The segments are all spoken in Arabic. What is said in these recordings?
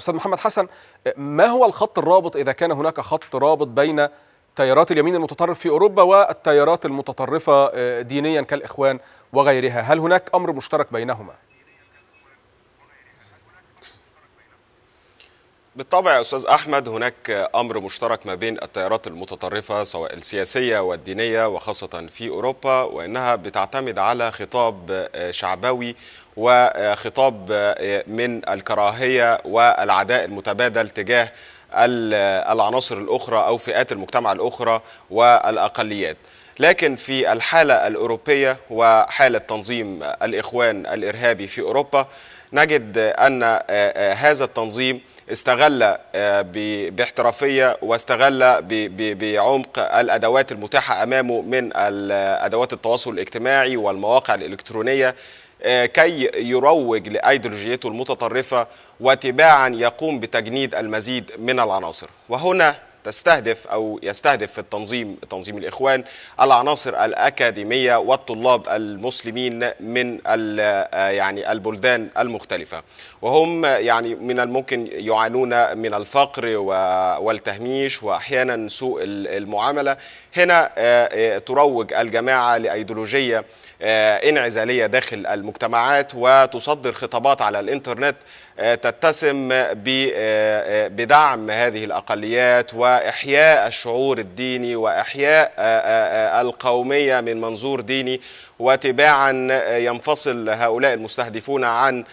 استاذ محمد حسن ما هو الخط الرابط اذا كان هناك خط رابط بين تيارات اليمين المتطرف في اوروبا والتيارات المتطرفه دينيا كالاخوان وغيرها هل هناك امر مشترك بينهما بالطبع يا استاذ احمد هناك امر مشترك ما بين التيارات المتطرفه سواء السياسيه والدينيه وخاصه في اوروبا وانها بتعتمد على خطاب شعبوي وخطاب من الكراهيه والعداء المتبادل تجاه العناصر الاخرى او فئات المجتمع الاخرى والاقليات. لكن في الحاله الاوروبيه وحاله تنظيم الاخوان الارهابي في اوروبا نجد ان هذا التنظيم استغل آه، باحترافية واستغل بعمق الأدوات المتاحة أمامه من أدوات التواصل الاجتماعي والمواقع الإلكترونية آه، كي يروج لأيديولوجيته المتطرفة وتباعا يقوم بتجنيد المزيد من العناصر وهنا تستهدف أو يستهدف في التنظيم تنظيم الإخوان العناصر الأكاديمية والطلاب المسلمين من آه، يعني البلدان المختلفة وهم يعني من الممكن يعانون من الفقر والتهميش وأحيانا سوء المعاملة هنا آه، آه، تروج الجماعة لأيديولوجية انعزالية داخل المجتمعات وتصدر خطابات على الإنترنت آه، تتسم آه، آه، بدعم هذه الأقليات وإحياء الشعور الديني وإحياء القومية من منظور ديني وتباعا ينفصل هؤلاء المستهدفون عن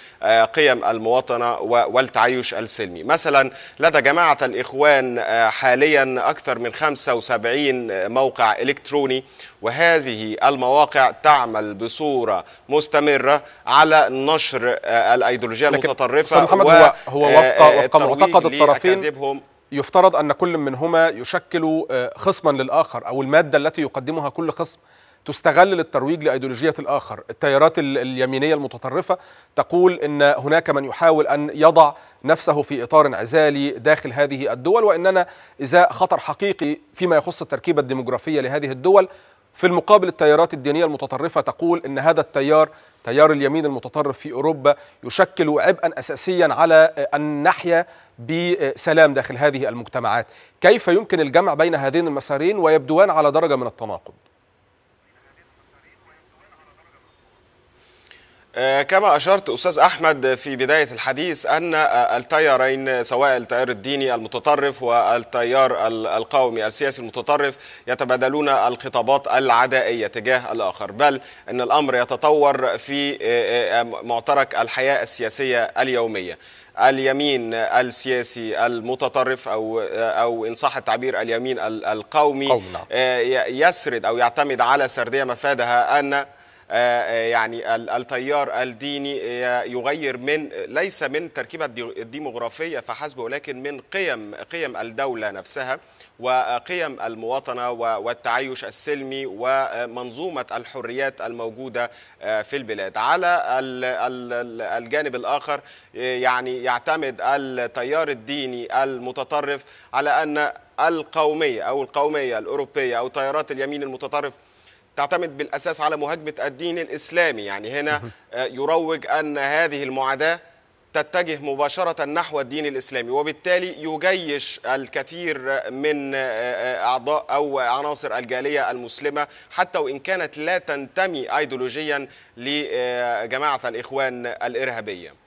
قيم المواطنة والتعايش السلمي مثلا لدى جماعة الإخوان حاليا أكثر من 75 موقع إلكتروني وهذه المواقع تعمل بصورة مستمرة على نشر الأيديولوجية المتطرفة استاذ محمد هو هو آه، وفق وفق معتقد الطرفين يفترض ان كل منهما يشكل آه، خصما للاخر او الماده التي يقدمها كل خصم تستغل للترويج لايديولوجيه الاخر، التيارات اليمينيه المتطرفه تقول ان هناك من يحاول ان يضع نفسه في اطار انعزالي داخل هذه الدول واننا ازاء خطر حقيقي فيما يخص التركيبه الديموغرافيه لهذه الدول في المقابل التيارات الدينية المتطرفة تقول أن هذا التيار تيار اليمين المتطرف في أوروبا يشكل عبئا أساسيا على أن نحيا بسلام داخل هذه المجتمعات كيف يمكن الجمع بين هذين المسارين ويبدوان على درجة من التناقض آه، كما أشرت أستاذ أحمد في بداية الحديث أن آه، التيارين سواء التيار الديني المتطرف والتيار القومي السياسي المتطرف يتبادلون الخطابات العدائية تجاه الآخر بل أن الأمر يتطور في آه، معترك الحياة السياسية اليومية اليمين السياسي المتطرف او او ان صح التعبير اليمين القومي نعم. يسرد او يعتمد على سرديه مفادها ان آه، آه، يعني التيار الديني آه، يغير من ليس من تركيبة الديموغرافية فحسب ولكن من قيم قيم الدولة نفسها وقيم المواطنة والتعايش السلمي ومنظومة الحريات الموجودة في البلاد على الجانب الآخر يعني يعتمد التيار الديني المتطرف على أن القومية أو القومية الأوروبية أو تيارات اليمين المتطرف تعتمد بالأساس على مهاجمة الدين الإسلامي يعني هنا آه، يروج أن هذه المعاداة تتجه مباشرة نحو الدين الإسلامي وبالتالي يجيش الكثير من آه، آه، أعضاء أو عناصر الجالية المسلمة حتى وإن كانت لا تنتمي أيديولوجيا لجماعة الإخوان الإرهابية